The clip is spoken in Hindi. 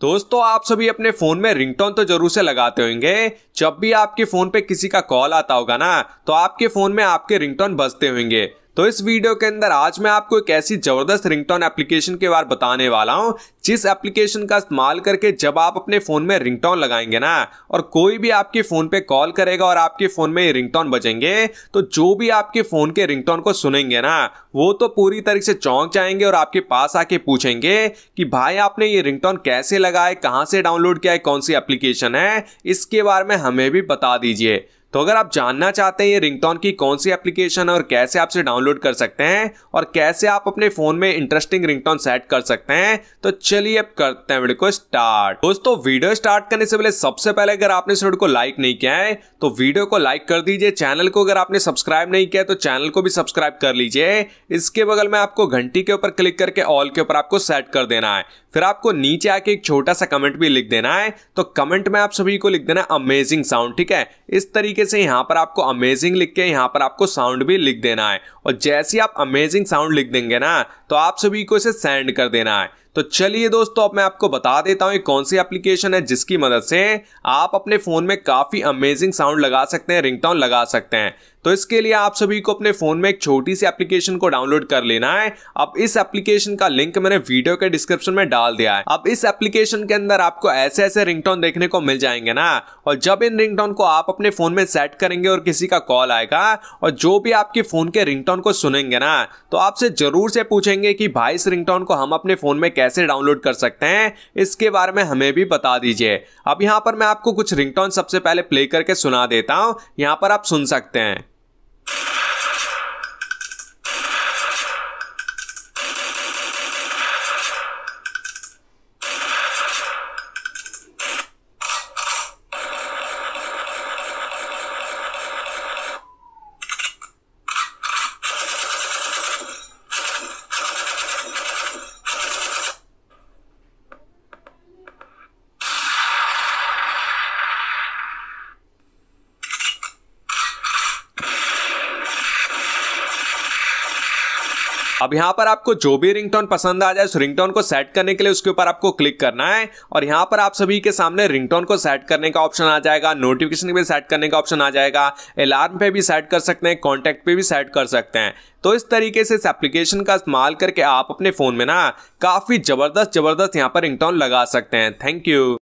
दोस्तों आप सभी अपने फोन में रिंगटोन तो जरूर से लगाते होंगे जब भी आपके फोन पे किसी का कॉल आता होगा ना तो आपके फोन में आपके रिंगटोन बजते होंगे तो इस वीडियो के अंदर आज मैं आपको एक ऐसी जबरदस्त रिंगटोन एप्लीकेशन के बारे बताने वाला हूं जिस एप्लीकेशन का इस्तेमाल करके जब आप अपने फोन में रिंगटोन लगाएंगे ना और कोई भी आपके फोन पे कॉल करेगा और आपके फोन में रिंगटोन बजेंगे तो जो भी आपके फोन के रिंगटोन को सुनेंगे ना वो तो पूरी तरीके से चौंक जाएंगे और आपके पास आके पूछेंगे कि भाई आपने ये रिंगटोन कैसे लगाए कहाँ से डाउनलोड किया है कौन सी एप्लीकेशन है इसके बारे में हमें भी बता दीजिए तो अगर आप जानना चाहते हैं ये रिंगटोन की कौन सी एप्लीकेशन है और कैसे आपसे डाउनलोड कर सकते हैं और कैसे आप अपने फोन में इंटरेस्टिंग रिंगटोन सेट कर सकते हैं तो चलिए अब करते हैं वीडियो को स्टार्ट दोस्तों वीडियो स्टार्ट करने से पहले सबसे पहले अगर आपने इस वीडियो को लाइक नहीं किया है तो वीडियो को लाइक कर दीजिए चैनल को अगर आपने सब्सक्राइब नहीं किया तो चैनल को भी सब्सक्राइब कर लीजिए इसके बगल में आपको घंटी के ऊपर क्लिक करके ऑल के ऊपर आपको सेट कर देना है फिर आपको नीचे आके एक छोटा सा कमेंट भी लिख देना है तो कमेंट में आप सभी को लिख देना अमेजिंग साउंड ठीक है इस तरीके तरीके से यहाँ पर आपको अमेजिंग लिख के यहाँ पर आपको साउंड भी लिख देना है और जैसे ही आप अमेजिंग साउंड लिख देंगे ना तो आप सभी को इसे सेंड कर देना है तो चलिए दोस्तों अब मैं आपको बता देता हूं ये कौन सी एप्लीकेशन है जिसकी मदद से आप अपने फ़ोन में काफ़ी अमेजिंग साउंड लगा सकते हैं रिंगटोन लगा सकते हैं तो इसके लिए आप सभी को अपने फ़ोन में एक छोटी सी एप्लीकेशन को डाउनलोड कर लेना है अब इस एप्लीकेशन का लिंक मैंने वीडियो के डिस्क्रिप्शन में डाल दिया है अब इस एप्लीकेशन के अंदर आपको ऐसे ऐसे रिंगटोन देखने को मिल जाएंगे ना और जब इन रिंगटोन को आप अपने फ़ोन में सेट करेंगे और किसी का कॉल आएगा और जो भी आपके फ़ोन के रिंगटोन को सुनेंगे ना तो आपसे ज़रूर से पूछेंगे कि भाई इस रिंगटोन को हम अपने फ़ोन में कैसे कैसे डाउनलोड कर सकते हैं इसके बारे में हमें भी बता दीजिए अब यहाँ पर मैं आपको कुछ रिंगटोन सबसे पहले प्ले करके सुना देता हूँ यहाँ पर आप सुन सकते हैं अब यहाँ पर आपको जो भी रिंगटोन पसंद आ जाए उस रिंगटोन को सेट करने के लिए उसके ऊपर आपको क्लिक करना है और यहाँ पर आप सभी के सामने रिंगटोन को सेट करने का ऑप्शन आ जाएगा नोटिफिकेशन पे सेट करने का ऑप्शन आ जाएगा अलार्म पे भी सेट कर सकते हैं कॉन्टैक्ट पे भी सेट कर सकते हैं तो इस तरीके से इस एप्लीकेशन का इस्तेमाल करके आप अपने फ़ोन में ना काफ़ी ज़बरदस्त ज़बरदस्त यहाँ पर रिंगटोन लगा सकते हैं थैंक यू